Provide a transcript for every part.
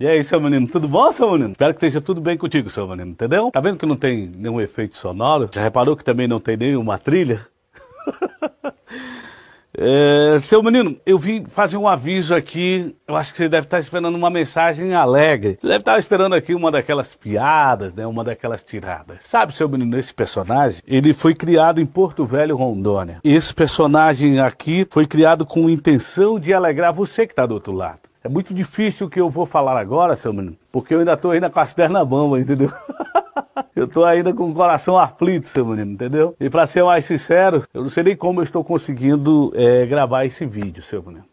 E aí, seu menino, tudo bom, seu menino? Espero que esteja tudo bem contigo, seu menino, entendeu? Tá vendo que não tem nenhum efeito sonoro? Já reparou que também não tem nenhuma trilha? é, seu menino, eu vim fazer um aviso aqui. Eu acho que você deve estar esperando uma mensagem alegre. Você deve estar esperando aqui uma daquelas piadas, né? Uma daquelas tiradas. Sabe, seu menino, esse personagem, ele foi criado em Porto Velho, Rondônia. Esse personagem aqui foi criado com intenção de alegrar você que está do outro lado. É muito difícil o que eu vou falar agora, seu menino, porque eu ainda estou ainda com as pernas bambas, entendeu? eu estou ainda com o coração aflito, seu menino, entendeu? E para ser mais sincero, eu não sei nem como eu estou conseguindo é, gravar esse vídeo, seu menino.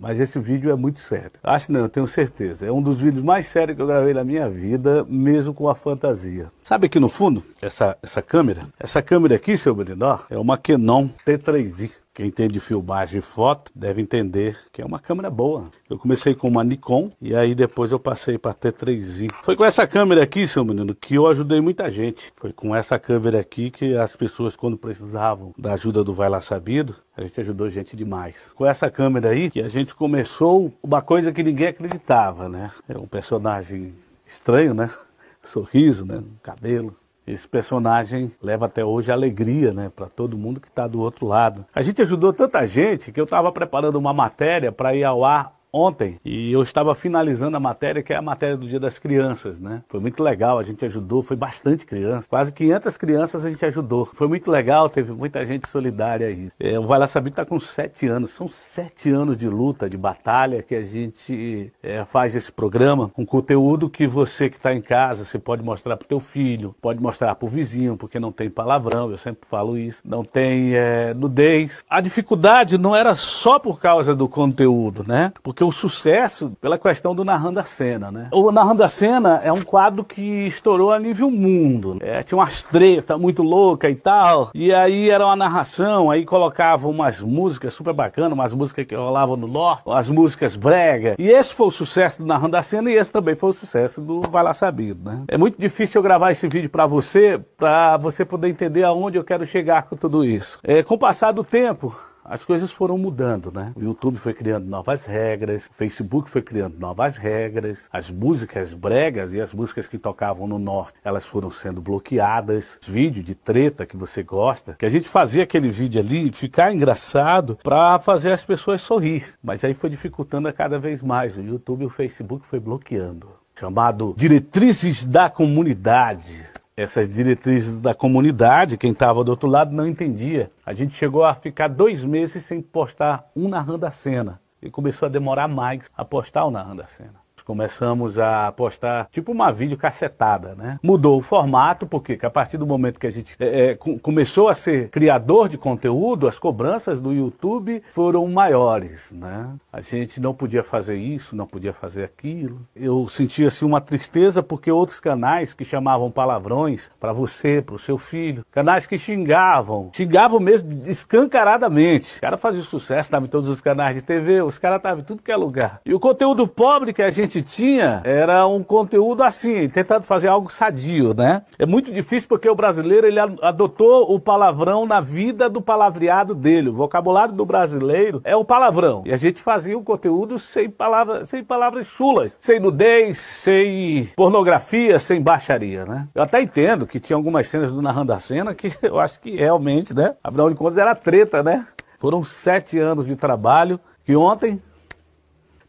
Mas esse vídeo é muito sério. Acho não, eu tenho certeza. É um dos vídeos mais sérios que eu gravei na minha vida, mesmo com a fantasia. Sabe aqui no fundo, essa, essa câmera? Essa câmera aqui, seu menino, ó, é uma Canon T3i. Quem tem de filmagem e foto deve entender que é uma câmera boa. Eu comecei com uma Nikon e aí depois eu passei para T3i. Foi com essa câmera aqui, seu menino, que eu ajudei muita gente. Foi com essa câmera aqui que as pessoas, quando precisavam da ajuda do Vai Lá Sabido, a gente ajudou gente demais. Com essa câmera aí, que a gente começou uma coisa que ninguém acreditava, né? É um personagem estranho, né? Sorriso, né? Cabelo. Esse personagem leva até hoje alegria, né, para todo mundo que está do outro lado. A gente ajudou tanta gente que eu estava preparando uma matéria para ir ao ar ontem e eu estava finalizando a matéria, que é a matéria do Dia das Crianças, né? Foi muito legal, a gente ajudou, foi bastante criança, quase 500 crianças a gente ajudou. Foi muito legal, teve muita gente solidária aí. É, o Vai Lá Sabido está com sete anos, são sete anos de luta, de batalha que a gente é, faz esse programa, um conteúdo que você que está em casa, você pode mostrar para o teu filho, pode mostrar para o vizinho, porque não tem palavrão, eu sempre falo isso, não tem é, nudez. A dificuldade não era só por causa do conteúdo, né? Porque porque o sucesso pela questão do Narrando a Cena, né? O Narrando a Cena é um quadro que estourou a nível mundo. É, tinha umas treta muito louca e tal. E aí era uma narração, aí colocavam umas músicas super bacanas, umas músicas que rolavam no lore, as músicas brega. E esse foi o sucesso do Narrando a Cena e esse também foi o sucesso do Vai Lá Sabido, né? É muito difícil eu gravar esse vídeo para você, para você poder entender aonde eu quero chegar com tudo isso. É, com o passar do tempo, as coisas foram mudando, né? O YouTube foi criando novas regras, o Facebook foi criando novas regras, as músicas bregas e as músicas que tocavam no norte, elas foram sendo bloqueadas, vídeo de treta que você gosta, que a gente fazia aquele vídeo ali ficar engraçado para fazer as pessoas sorrir, mas aí foi dificultando cada vez mais. O YouTube e o Facebook foi bloqueando, chamado Diretrizes da Comunidade essas diretrizes da comunidade, quem estava do outro lado não entendia. A gente chegou a ficar dois meses sem postar um narrando a cena. E começou a demorar mais a postar o narrando a cena começamos a postar tipo uma videocassetada, né? Mudou o formato, porque a partir do momento que a gente é, é começou a ser criador de conteúdo, as cobranças do YouTube foram maiores, né? A gente não podia fazer isso, não podia fazer aquilo. Eu sentia assim uma tristeza porque outros canais que chamavam palavrões para você, para o seu filho, canais que xingavam, xingavam mesmo escancaradamente. O cara fazia sucesso, estava em todos os canais de TV, os caras estavam em tudo que é lugar. E o conteúdo pobre que a gente gente tinha era um conteúdo assim, tentando fazer algo sadio, né? É muito difícil porque o brasileiro ele adotou o palavrão na vida do palavreado dele. O vocabulário do brasileiro é o palavrão. E a gente fazia um conteúdo sem palavras, sem palavras chulas, sem nudez, sem pornografia, sem baixaria, né? Eu até entendo que tinha algumas cenas do Narrando a Cena que eu acho que realmente, né? Afinal de contas era treta, né? Foram sete anos de trabalho que ontem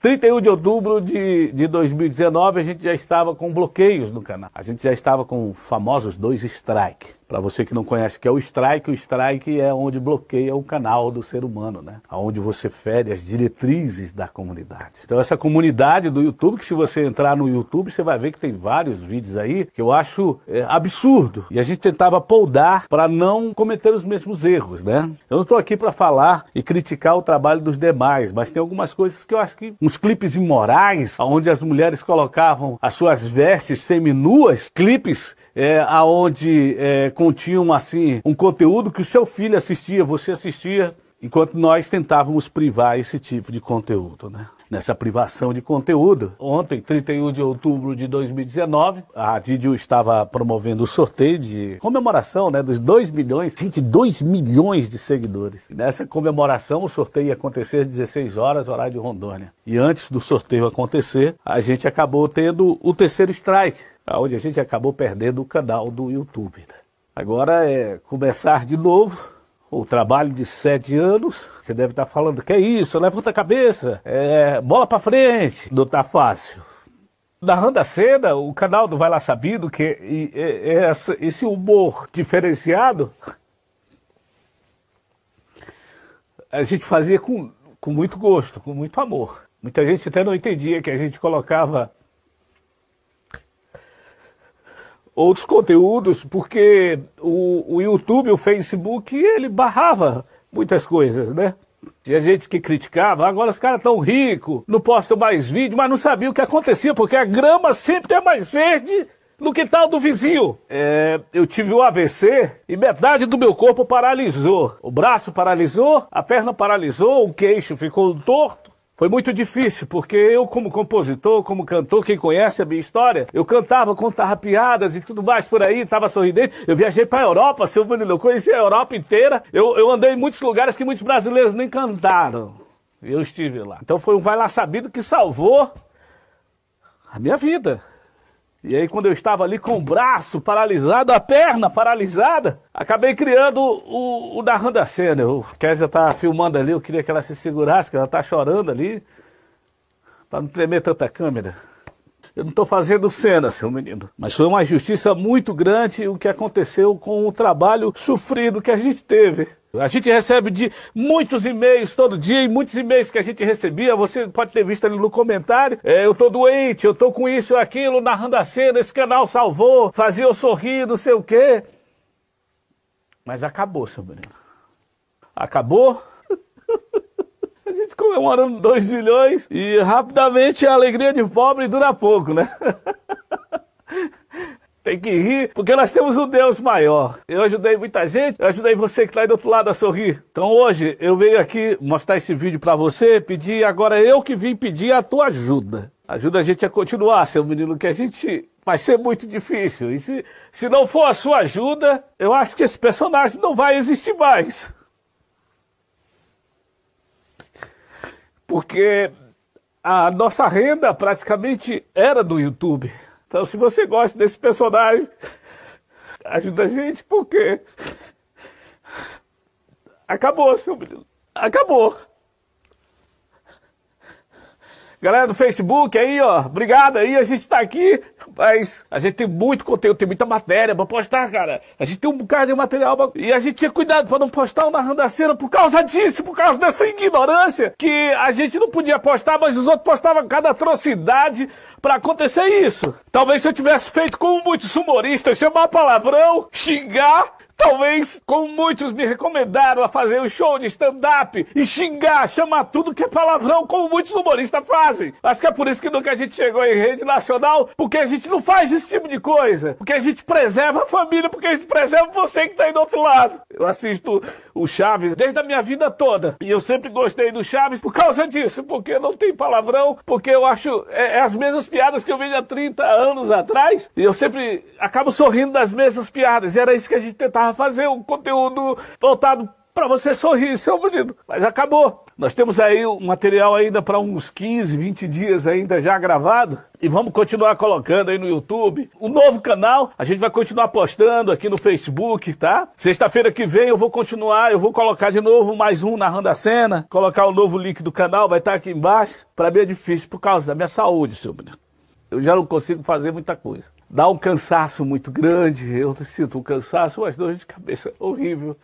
31 de outubro de, de 2019, a gente já estava com bloqueios no canal. A gente já estava com famosos dois strikes. Para você que não conhece, que é o strike, o strike é onde bloqueia o canal do ser humano, né? Onde você fere as diretrizes da comunidade. Então essa comunidade do YouTube, que se você entrar no YouTube, você vai ver que tem vários vídeos aí que eu acho é, absurdo. E a gente tentava poldar para não cometer os mesmos erros, né? Eu não estou aqui para falar e criticar o trabalho dos demais, mas tem algumas coisas que eu acho que uns clipes imorais, onde as mulheres colocavam as suas vestes seminuas, clipes é, aonde é, continham assim um conteúdo que o seu filho assistia, você assistia, enquanto nós tentávamos privar esse tipo de conteúdo, né? Nessa privação de conteúdo, ontem, 31 de outubro de 2019, a Didio estava promovendo o sorteio de comemoração né, dos 2 milhões, gente, 2 milhões de seguidores. E nessa comemoração, o sorteio ia acontecer às 16 horas, horário de Rondônia. E antes do sorteio acontecer, a gente acabou tendo o terceiro strike, onde a gente acabou perdendo o canal do YouTube. Né? Agora é começar de novo o trabalho de sete anos, você deve estar falando, que é isso, levanta é a cabeça, é, bola para frente, não tá fácil. Narrando a cena, o canal do Vai Lá Sabido, que é, é, esse humor diferenciado, a gente fazia com, com muito gosto, com muito amor. Muita gente até não entendia que a gente colocava outros conteúdos, porque o, o YouTube, o Facebook, ele barrava muitas coisas, né? Tinha gente que criticava, agora os caras tão ricos, não postam mais vídeo, mas não sabia o que acontecia, porque a grama sempre é mais verde no quintal do vizinho. É, eu tive um AVC e metade do meu corpo paralisou. O braço paralisou, a perna paralisou, o queixo ficou torto. Foi muito difícil, porque eu, como compositor, como cantor, quem conhece a minha história, eu cantava, contava piadas e tudo mais por aí, tava sorridente. Eu viajei pra Europa, seu Danilo, eu conheci a Europa inteira. Eu, eu andei em muitos lugares que muitos brasileiros nem cantaram. Eu estive lá. Então foi um vai lá sabido que salvou a minha vida. E aí, quando eu estava ali com o braço paralisado, a perna paralisada, acabei criando o, o da cena O Kézia tá filmando ali, eu queria que ela se segurasse, que ela tá chorando ali, para não tremer tanta câmera. Eu não estou fazendo cena, seu menino. Mas foi uma justiça muito grande o que aconteceu com o trabalho sofrido que a gente teve. A gente recebe de muitos e-mails todo dia e muitos e-mails que a gente recebia, você pode ter visto ali no comentário. É, eu tô doente, eu tô com isso e aquilo, narrando a cena, esse canal salvou, fazia eu sorrir, não sei o quê. Mas acabou, seu Breno. Acabou. A gente comemorando 2 milhões e rapidamente a alegria de pobre dura pouco, né? tem que rir, porque nós temos um Deus maior. Eu ajudei muita gente, eu ajudei você que está aí do outro lado a sorrir. Então hoje eu venho aqui mostrar esse vídeo para você, pedir agora é eu que vim pedir a tua ajuda. Ajuda a gente a continuar, seu menino, que a gente vai ser muito difícil. E se, se não for a sua ajuda, eu acho que esse personagem não vai existir mais. Porque a nossa renda praticamente era do YouTube. Então, se você gosta desse personagem, ajuda a gente, porque. Acabou, seu menino. Acabou. Galera do Facebook aí, ó, obrigado aí, a gente tá aqui, mas a gente tem muito conteúdo, tem muita matéria pra postar, cara. A gente tem um bocado de material pra... e a gente tinha cuidado pra não postar o Narrando a Cena por causa disso, por causa dessa ignorância, que a gente não podia postar, mas os outros postavam cada atrocidade para acontecer isso. Talvez se eu tivesse feito como muitos humoristas, chamar palavrão, xingar Talvez, como muitos me recomendaram a fazer um show de stand-up e xingar, chamar tudo que é palavrão, como muitos humoristas fazem. Acho que é por isso que nunca a gente chegou em rede nacional, porque a gente não faz esse tipo de coisa. Porque a gente preserva a família, porque a gente preserva você que tá aí do outro lado. Eu assisto o Chaves desde a minha vida toda. E eu sempre gostei do Chaves por causa disso, porque não tem palavrão, porque eu acho é, é as mesmas piadas que eu vejo há 30 anos atrás. E eu sempre acabo sorrindo das mesmas piadas. E era isso que a gente tentava fazer um conteúdo voltado para você sorrir, seu bonito. Mas acabou. Nós temos aí o material ainda para uns 15, 20 dias ainda já gravado. E vamos continuar colocando aí no YouTube. O novo canal, a gente vai continuar postando aqui no Facebook, tá? Sexta-feira que vem eu vou continuar, eu vou colocar de novo mais um narrando a cena. Colocar o novo link do canal, vai estar tá aqui embaixo. Para mim é difícil por causa da minha saúde, seu bonito eu já não consigo fazer muita coisa. Dá um cansaço muito grande, eu sinto um cansaço, umas dores de cabeça horrível.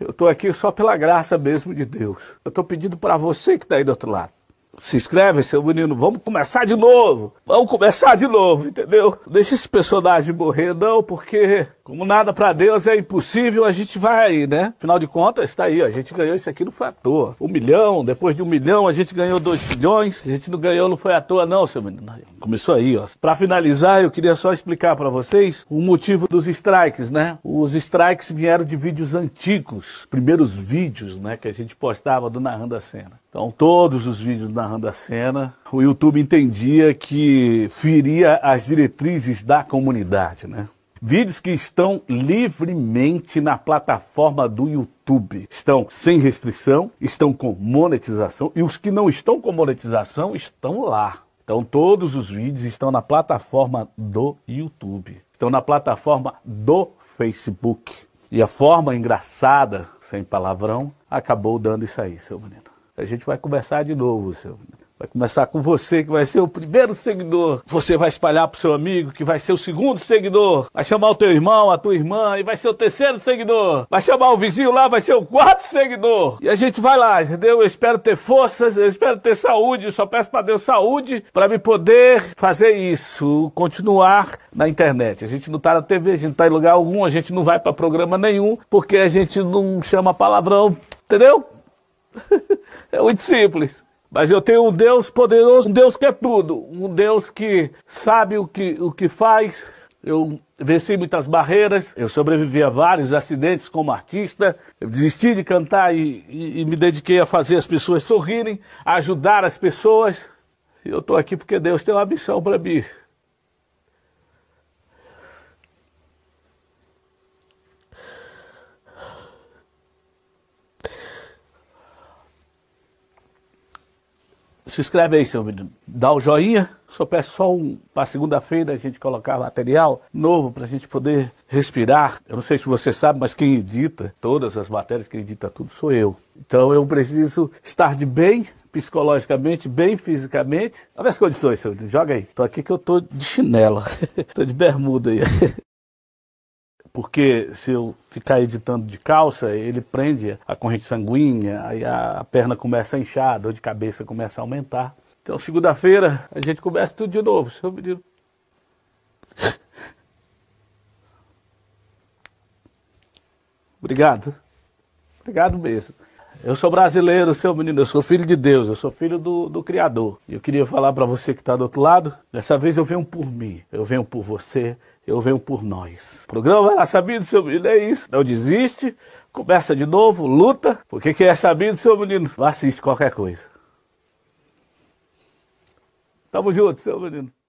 Eu estou aqui só pela graça mesmo de Deus. Eu estou pedindo para você que está aí do outro lado. Se inscreve, seu menino, vamos começar de novo. Vamos começar de novo, entendeu? Deixa esse personagem morrer, não, porque como nada para Deus é impossível, a gente vai aí, né? Afinal de contas, está aí, ó, a gente ganhou isso aqui não foi à toa. Um milhão, depois de um milhão, a gente ganhou dois bilhões. A gente não ganhou, não foi à toa, não, seu menino. Começou aí, ó. Para finalizar, eu queria só explicar para vocês o motivo dos strikes, né? Os strikes vieram de vídeos antigos, primeiros vídeos, né, que a gente postava do Narrando a Cena. Então, todos os vídeos narrando a cena, o YouTube entendia que feria as diretrizes da comunidade, né? Vídeos que estão livremente na plataforma do YouTube. Estão sem restrição, estão com monetização e os que não estão com monetização estão lá. Então todos os vídeos estão na plataforma do YouTube, estão na plataforma do Facebook. E a forma engraçada, sem palavrão, acabou dando isso aí, seu menino. A gente vai conversar de novo, seu menino. Vai começar com você, que vai ser o primeiro seguidor. Você vai espalhar para o seu amigo, que vai ser o segundo seguidor. Vai chamar o teu irmão, a tua irmã, e vai ser o terceiro seguidor. Vai chamar o vizinho lá, vai ser o quarto seguidor. E a gente vai lá, entendeu? Eu espero ter forças, eu espero ter saúde. Eu só peço para Deus saúde para me poder fazer isso, continuar na internet. A gente não está na TV, a gente não está em lugar algum, a gente não vai para programa nenhum, porque a gente não chama palavrão, entendeu? É muito simples. Mas eu tenho um Deus poderoso, um Deus que é tudo, um Deus que sabe o que, o que faz. Eu venci muitas barreiras, eu sobrevivi a vários acidentes como artista, eu desisti de cantar e, e, e me dediquei a fazer as pessoas sorrirem, a ajudar as pessoas. E eu estou aqui porque Deus tem uma missão para mim. se inscreve aí, seu vídeo. Dá o joinha. Só peço só um, para segunda-feira a gente colocar material novo para a gente poder respirar. Eu não sei se você sabe, mas quem edita todas as matérias, quem edita tudo sou eu. Então eu preciso estar de bem psicologicamente, bem fisicamente. Olha as condições, seu vídeo. Joga aí. Tô aqui que eu tô de chinela. tô de bermuda aí. porque se eu ficar editando de calça, ele prende a corrente sanguínea, aí a perna começa a inchar, a dor de cabeça começa a aumentar. Então, segunda-feira, a gente começa tudo de novo, seu menino. Obrigado. Obrigado mesmo. Eu sou brasileiro, seu menino, eu sou filho de Deus, eu sou filho do, do Criador. E eu queria falar para você que está do outro lado, dessa vez eu venho por mim, eu venho por você, eu venho por nós. O programa Vai Lá Sabido, seu menino, é isso. Não desiste, começa de novo, luta, porque quem é sabido, seu menino, assiste qualquer coisa. Tamo junto, seu menino.